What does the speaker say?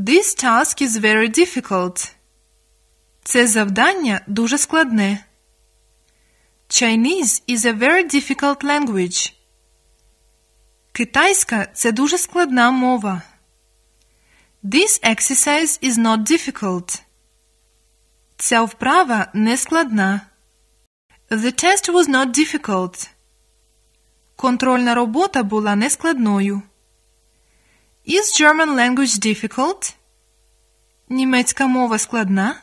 This task is very difficult. Це завдання дуже складне. Chinese is a very difficult language. Китайська це дуже складна мова. This exercise is not difficult. Ця вправа не складна. The test was not difficult. Контрольна робота була нескладною. Is German language difficult? Німецька мова складна?